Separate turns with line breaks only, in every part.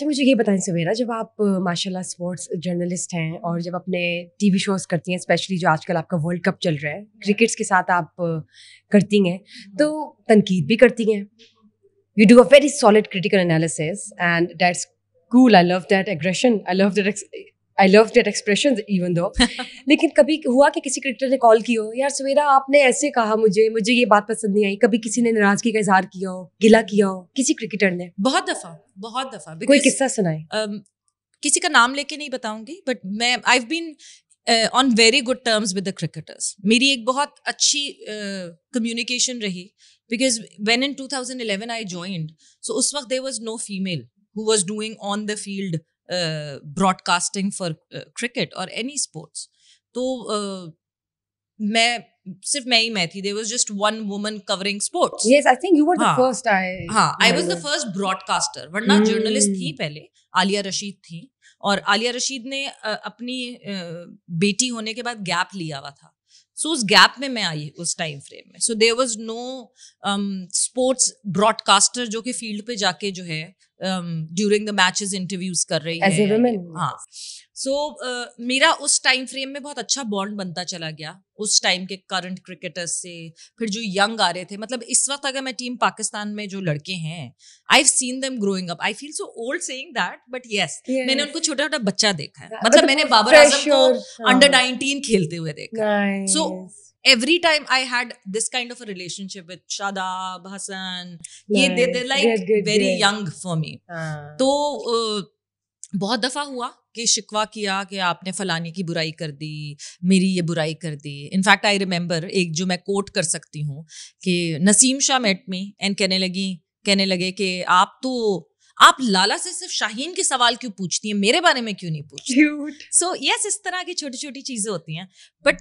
तो मुझे ये बताएं सवेरा जब आप माशाल्लाह स्पोर्ट्स जर्नलिस्ट हैं और जब अपने टीवी शोज करती हैं स्पेशली जो आजकल आपका वर्ल्ड कप चल रहा है क्रिकेट्स के साथ आप करती हैं mm-hmm. तो तनकीद भी करती हैं you do a very solid critical analysis and that's cool I love that aggression I love that I love that expression even though लेकिन कभी हुआ कि किसी क्रिकेटर ने कॉल किया हो यार सवेरा आपने ऐसे कहा मुझे मुझे ये बात पसंद नहीं आई कभी किसी ने नाराजगी का इजहार किया हो गिला किया हो किसी क्रिकेटर ने बहुत दफा
बहुत दफा कोई किस्सा सुनाए um, किसी का नाम लेके नहीं बताऊंगी बट मैं I been on very good terms with the cricketers मेरी एक बहुत अच्छी कम्युनिकेशन uh, रही because when in two thousand eleven I joined so उस वक्त there was no female who was doing on the field broadcasting for cricket और any sports तो मैं सिर्फ मैं ही मैं हाँ। हाँ, थी there was just one woman covering sports I was the first broadcaster वरना जर्नलिस्ट थी पहले आलिया रशीद थी और आलिया रशीद ने अपनी बेटी होने के बाद गैप लिया हुआ था सो so, उस गैप में मैं आई उस टाइम फ्रेम में so there was no sports broadcaster जो कि फील्ड पे जाके जो है ड्यूरिंग द मैचेस इंटरव्यूज कर रही As है हाँ सो so, uh, मेरा उस टाइम फ्रेम में बहुत अच्छा बॉन्ड बनता चला गया उस टाइम के करंट क्रिकेटर्स से फिर जो यंग आ रहे थे मतलब इस वक्त अगर मैं टीम पाकिस्तान में जो लड़के हैं I have seen them growing up I feel so old saying that but yes मैंने उनको छोटा छोटा बच्चा देखा है हाँ, मतलब, मतलब मैंने बाबर आजम को अंडर नाइनटीन हाँ। खेलते हुए देखा सो every time I had this kind of a relationship with Shadab, ये, they, they're like yeah, good, very yeah. young for me. हाँ। तो बहुत दफ़ा हुआ कि शिकवा किया कि आपने फलाने की बुराई कर दी मेरी ये बुराई कर दी इनफैक्ट आई रिमेंबर एक जो मैं कोट कर सकती हूँ कि Naseem Shah met me and कहने लगी कहने लगे कि आप तो आप लाला से सिर्फ शाहीन के सवाल क्यों पूछती हैं मेरे बारे में क्यों नहीं पूछती सो यस so, yes, इस तरह की छोटी छोटी चीजें होती हैं बट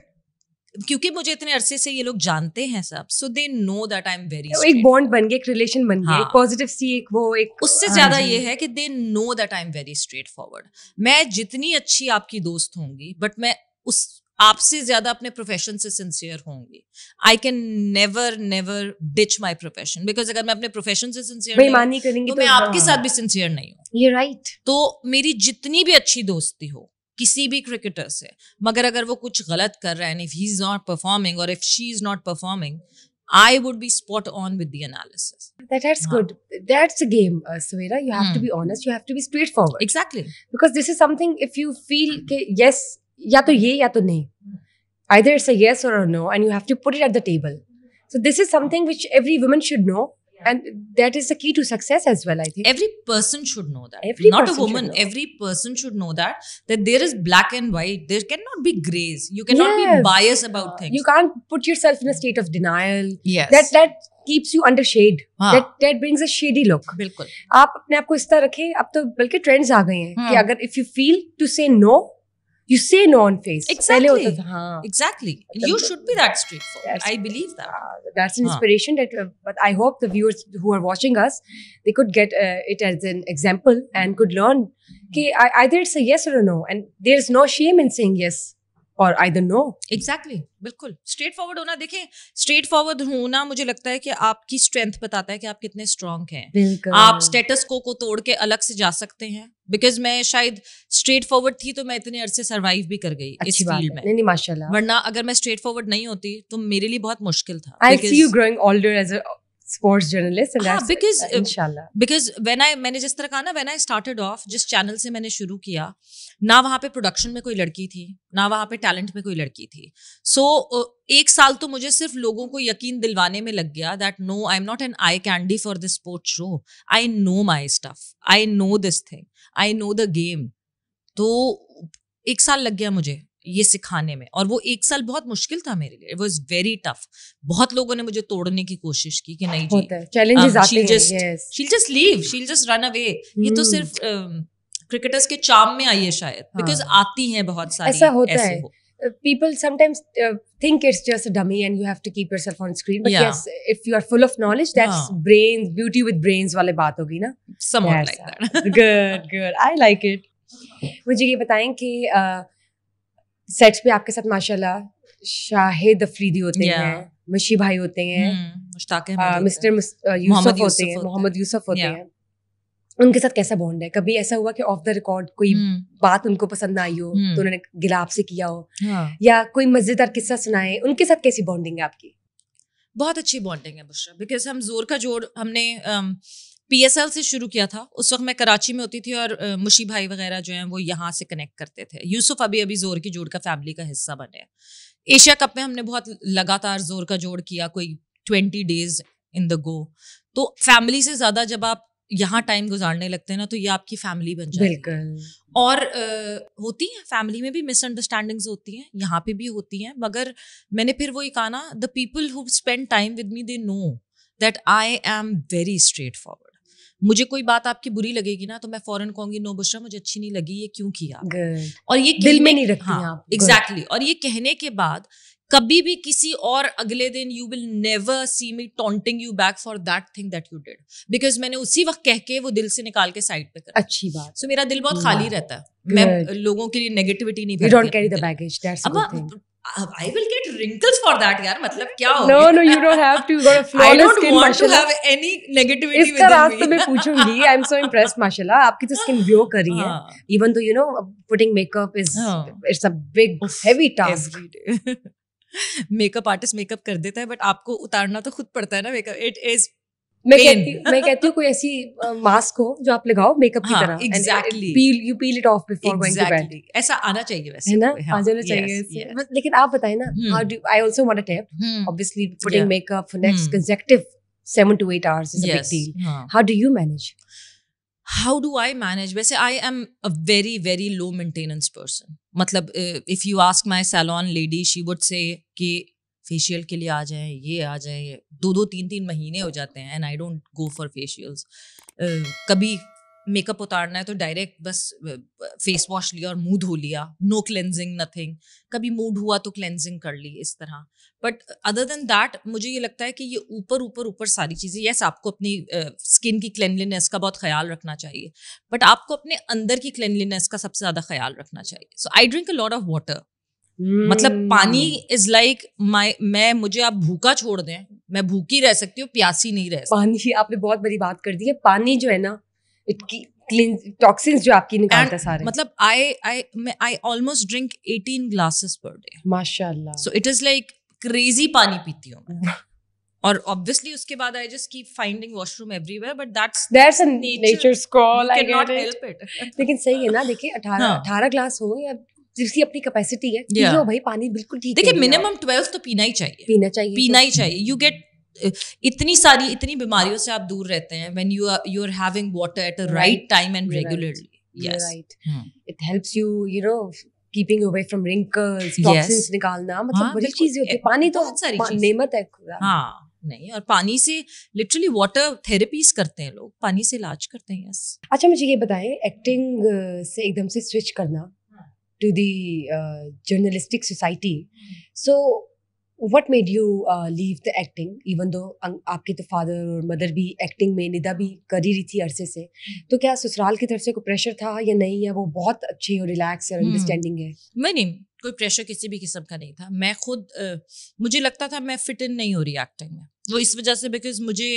क्योंकि मुझे इतने अरसे से ये लोग जानते हैं सब so they know that I am very एक बॉन्ड बन गया एक रिलेशन बन गया पॉजिटिव
हाँ। सी एक वो एक उससे हाँ, ज्यादा ये है कि
they know that I am very straightforward मैं जितनी अच्छी आपकी दोस्त होंगी बट मैं उस आपसे ज्यादा अपने प्रोफेशन से सिंसियर होंगी I can never never ditch my profession because अगर मैं अपने प्रोफेशन से सिंसियर नहीं तो करेंगी तो, तो मैं आपके हाँ। साथ भी सिंसियर नहीं हूँ ये राइट तो मेरी जितनी भी अच्छी दोस्ती हो किसी भी क्रिकेटर से मगर अगर वो कुछ गलत कर रहा है and if he is not performing और if she is not performing I would be spot on with the analysis.
That, that's huh. good. That's a game, uh, Suera. You have mm. to be honest. You have to be straightforward. Exactly. Because this is something. If you feel mm. ke, yes, ya to ye ya to nahi. Either it's a yes or a no, and you have to put it at the table. So this is something which every woman should know and that is the key to success as well i think every person should know that every not a woman
every person should know that that there is black and white there cannot be grays you cannot yes. be biased about things
you can't put yourself in a state of denial yes that that keeps you under shade that that brings a shady look बिल्कुल आप अपने आप को इस तरह रखें अब तो बल्कि ट्रेंड्स आ गए हैं कि अगर you feel to say no you say no on face exactly
हाँ, exactly you should be
that straightforward i believe that uh,
that's an inspiration
that uh, but i hope the viewers who are watching us they could get uh, it as an example and could learn okay mm-hmm. either it's a yes or a no and there's no shame in saying yes और I
know exactly बिल्कुल straightforward होना देखे straight straightforward होना मुझे लगता है कि आपकी स्ट्रेंथ बताता है कि आप कितने स्ट्रांग हैं आप स्टेटस को को तोड़ के अलग से जा सकते हैं बिकॉज मैं शायद स्ट्रेट फॉरवर्ड थी तो मैं इतने अरसे सर्वाइव भी कर गई इस फील्ड में नहीं, नहीं माशाल्लाह वरना अगर मैं स्ट्रेट फॉरवर्ड नहीं होती तो मेरे लिए बहुत मुश्किल था I see you
growing older as sports journalist and that's because इंशाल्लाह
बिकॉज़ व्हेन आई मैंने जिस तरह कहा ना व्हेन आई स्टार्टेड ऑफ जिस चैनल से मैंने शुरू किया ना वहाँ पे प्रोडक्शन में कोई लड़की थी ना वहाँ पे टैलेंट में कोई लड़की थी सो so, uh, एक साल तो मुझे सिर्फ लोगों को यकीन दिलवाने में लग गया that no I am not an eye candy for this sports show I know my stuff I know this thing I know the game तो एक साल लग गया मुझे ये सिखाने में और वो एक साल बहुत मुश्किल था मेरे लिए वॉज वेरी टफ बहुत लोगों ने मुझे तोड़ने की कोशिश की कि नहीं जी चैलेंजेस जस्ट लीव शील जस्ट रन अवे ये तो सिर्फ क्रिकेटर्स के चाम में आई है शायद बिकॉज आती हैं बहुत सारी ऐसा होता ऐसे है हो.
people sometimes uh, think it's just a dummy and you have to keep yourself on screen but yeah. yes if you are full of knowledge that's yeah. brains beauty with brains wale baat hogi na somewhat yes, like that good good i like it mujhe ye बताएं ki uh, sets पे आपके साथ माशाल्लाह शाहिद अफरीदी होते yeah. हैं मशी भाई होते हैं hmm. मिस्टर यूसुफ होते हैं मोहम्मद यूसुफ होते हैं उनके साथ कैसा बॉन्ड है कभी ऐसा हुआ कि ऑफ द रिकॉर्ड कोई हम्म। बात उनको पसंद ना आई हो हम्म। तो उन्होंने गिला आपसे किया हो yeah. हाँ। या कोई मजेदार किस्सा सुनाए उनके साथ कैसी बॉन्डिंग है आपकी बहुत अच्छी बॉन्डिंग है बुशरा
बिकॉज हम जोर का जोर हमने पीएसएल से शुरू किया था उस वक्त मैं कराची में होती थी और मुशी भाई वगैरह जो हैं वो यहाँ से कनेक्ट करते थे यूसुफ अभी अभी जोर की जोड़ का फैमिली का हिस्सा बने एशिया कप में हमने बहुत लगातार जोर का जोड़ किया कोई twenty days in the go तो फैमिली से ज़्यादा जब आप यहाँ टाइम गुजारने लगते हैं ना तो ये आपकी फैमिली बन है और आ, होती हैं फैमिली में भी मिसअंडरस्टैंडिंग्स होती हैं यहाँ पे भी होती हैं मगर मैंने फिर वो कहा ना the people who spend time with me they know that I am very straightforward मुझे कोई बात आपकी बुरी लगेगी ना तो मैं फॉरन कहूंगी नो बुशरा मुझे अच्छी नहीं लगी ये क्यों किया और ये दिल में नहीं रखा एग्जैक्टली हाँ, और ये कहने के बाद कभी भी किसी और अगले दिन you will never see me taunting you back for that thing that you did because मैंने उसी वक्त कह के वो दिल से निकाल के साइड पे कर अच्छी बात सो so, मेरा दिल बहुत खाली रहता है मैं लोगों के लिए नेगेटिविटी
नहीं अब
I will get wrinkles for that यार मतलब क्या हो No no you
don't have to you got a flawless skin I don't skin, want to have any
negativity me इसका रास्ता मैं
पूछूंगी I'm so impressed माशाल्लाह आपकी तो skin glow कर रही है even though you know putting makeup is it's a big heavy task
makeup artist makeup कर देता है बट आपको उतारना तो खुद पड़ता है ना मेकअप इट इज मैं कहती मैं
कहती हूँ कोई ऐसी मास्क हो जो आप लगाओ मेकअप की तरह
ऐसा आना चाहिए वैसे है ना हाँ, आ चाहिए
लेकिन आप बताए ना how do I also want to obviously putting makeup for next consecutive 7 to 8 hours is a big deal how do you manage
how do I manage वैसे I am a very very low maintenance person मतलब if you ask my salon lady she would say कि facial के लिए आ जाए ये आ जाए दो दो तीन तीन महीने हो जाते हैं and I don't go for facials कभी मेकअप उतारना है तो डायरेक्ट बस फेस वॉश लिया और मुंह धो लिया नो क्लेंजिंग नथिंग कभी मूड हुआ तो क्लेंजिंग कर ली इस तरह बट अदर देन दैट मुझे ये लगता है कि ये ऊपर ऊपर ऊपर सारी चीज़ें यस yes, आपको अपनी स्किन uh, की क्लेनलीनेस का बहुत ख्याल रखना चाहिए बट आपको अपने अंदर की क्लेनलीनेस का सबसे ज़्यादा ख्याल रखना चाहिए so I drink a lot of water Hmm. मतलब पानी इज लाइक माई मैं मुझे आप भूखा छोड़ दें मैं भूखी रह सकती हूँ प्यासी नहीं रह सकती पानी आपने बहुत बड़ी बात कर दी है पानी जो है ना टॉक्सिन्स जो आपकी निकालता सारे मतलब आई आई मैं I almost drink eighteen glasses per day माशाल्लाह so it is like crazy पानी पीती हूँ मैं hmm. और ऑब्वियसली उसके बाद I just keep finding washroom everywhere but that's that's a nature's call I can not help
it लेकिन सही है ना देखिए 18 18 ग्लास हो या जिसकी अपनी कैपेसिटी है yeah. भाई पानी
बिल्कुल ठीक देखिए मिनिमम ट्वेल्व तो पीना ही चाहिए पीना चाहिए पीना तो। ही चाहिए यू गेट इतनी सारी इतनी बीमारियों से आप दूर रहते हैं when you are you are having water at a right time and regularly yes
it helps you you know keeping away from wrinkles toxins निकालना हाँ, मतलब बड़ी चीज होती है पानी तो बहुत सारी नेमत है
हां नहीं और पानी से लिटरली वाटर थेरेपीज करते हैं लोग पानी से इलाज करते हैं यस
अच्छा मुझे ये बताएं एक्टिंग से एकदम से स्विच करना to the uh, journalistic society. So, what made you uh, leave the acting, even though आपके तो father और mother भी acting में निदा भी कर ही रही थी अरसे से तो क्या ससुराल की तरफ से कोई प्रेशर था या नहीं है वो बहुत अच्छे और रिलैक्स और अंडरस्टैंडिंग हम्म। है
मैं नहीं कोई प्रेशर किसी भी किस्म का नहीं था मैं खुद मुझे लगता था मैं फिट इन नहीं हो रही एक्टिंग में वो तो इस वजह से बिकॉज मुझे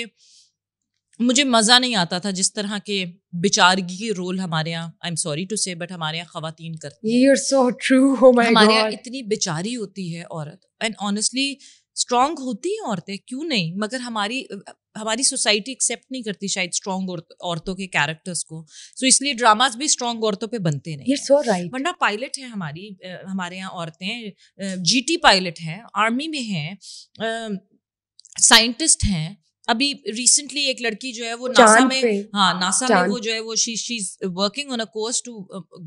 मुझे मज़ा नहीं आता था जिस तरह के बेचारगी के रोल हमारे यहाँ I am sorry to say but हमारे यहाँ खातन करती है so true, oh हमारे यहाँ इतनी बेचारी होती है औरत एंड ऑनेस्टली स्ट्रांग होती हैं औरतें क्यों नहीं मगर हमारी हमारी सोसाइटी एक्सेप्ट नहीं करती शायद स्ट्रांग औरतों के कैरेक्टर्स को सो so, इसलिए ड्रामाज भी स्ट्रांग औरतों पे बनते नहीं सो राइट वरना पायलट हैं हमारी हमारे यहाँ औरतें जीटी पायलट हैं आर्मी में हैं साइंटिस्ट हैं अभी रिसेंटली एक लड़की जो है वो नासा में हाँ नासा में वो जो है वो she she is working on a course to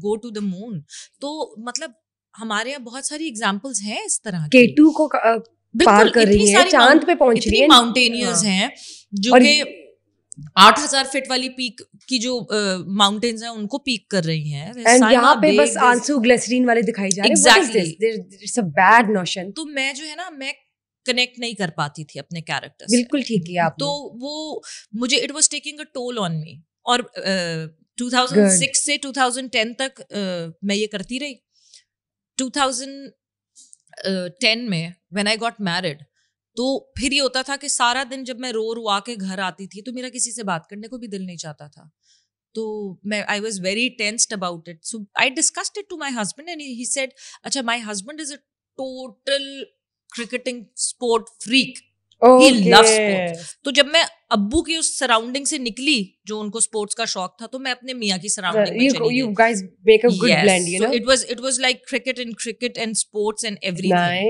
go to the moon तो मतलब हमारे यहाँ बहुत सारी एग्जांपल्स हैं इस तरह
के टू को पार कर रही है चांद पे पहुंच रही है माउंटेनियर्स हाँ। हैं
जो कि आठ हजार फिट वाली पीक की जो माउंटेन्स uh, हैं उनको पीक कर रही हैं एंड यहाँ पे बस आंसू
ग्लिसरीन वाले दिखाई जा रहे हैं
exactly it's a bad notion तो मैं जो है ना मैं कनेक्ट नहीं कर पाती थी अपने कैरेक्टर बिल्कुल ठीक है आप तो वो मुझे it was taking a toll on me और uh, 2006 Good. से 2010 तक uh, मैं ये करती रही 2010 में व्हेन आई गॉट मैरिड तो फिर ये होता था कि सारा दिन जब मैं रो रो आके घर आती थी तो मेरा किसी से बात करने को भी दिल नहीं चाहता था तो मैं I was very tensed about it so I discussed it to my husband and he said अच्छा my husband is a total cricketing sport freak he love sport तो जब मैं अब्बू की उस सराउंडिंग से निकली जो उनको स्पोर्ट्स का शौक था तो मैं अपने मियाँ की सराउंडिंग में चली you guys make a good blend you know it was it was like cricket and cricket and sports and everything